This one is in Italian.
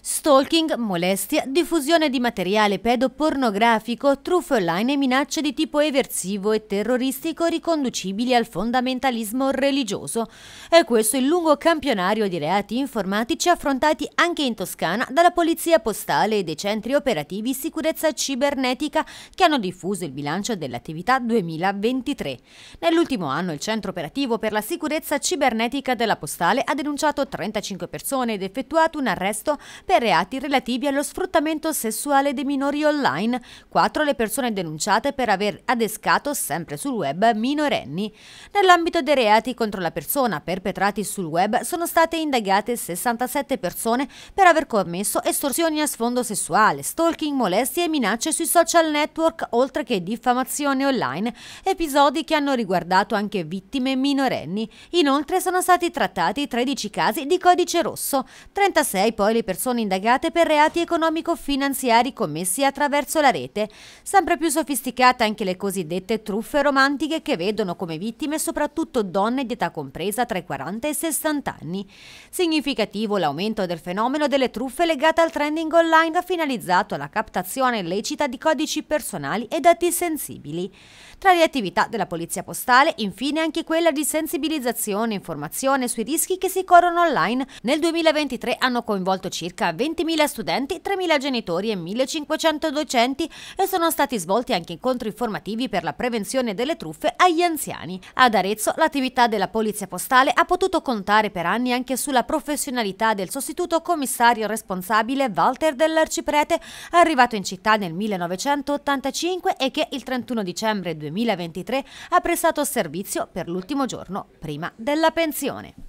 stalking, molestia, diffusione di materiale pedopornografico, truffe online e minacce di tipo eversivo e terroristico riconducibili al fondamentalismo religioso. E questo è il lungo campionario di reati informatici affrontati anche in Toscana dalla Polizia Postale e dei centri operativi sicurezza cibernetica che hanno diffuso il bilancio dell'attività 2023. Nell'ultimo anno il centro operativo per la sicurezza cibernetica della Postale ha denunciato 35 persone ed effettuato un arresto per reati relativi allo sfruttamento sessuale dei minori online, quattro le persone denunciate per aver adescato sempre sul web minorenni. Nell'ambito dei reati contro la persona perpetrati sul web sono state indagate 67 persone per aver commesso estorsioni a sfondo sessuale, stalking, molestie e minacce sui social network, oltre che diffamazione online, episodi che hanno riguardato anche vittime minorenni. Inoltre sono stati trattati 13 casi di codice rosso, 36 poi le persone persone indagate per reati economico-finanziari commessi attraverso la rete. Sempre più sofisticate anche le cosiddette truffe romantiche che vedono come vittime soprattutto donne di età compresa tra i 40 e i 60 anni. Significativo l'aumento del fenomeno delle truffe legate al trending online finalizzato alla captazione illecita di codici personali e dati sensibili. Tra le attività della Polizia Postale, infine anche quella di sensibilizzazione e informazione sui rischi che si corrono online. Nel 2023 hanno coinvolto circa 20.000 studenti, 3.000 genitori e 1.500 docenti e sono stati svolti anche incontri informativi per la prevenzione delle truffe agli anziani. Ad Arezzo l'attività della Polizia Postale ha potuto contare per anni anche sulla professionalità del sostituto commissario responsabile Walter dell'Arciprete, arrivato in città nel 1985 e che il 31 dicembre 2023 ha prestato servizio per l'ultimo giorno prima della pensione.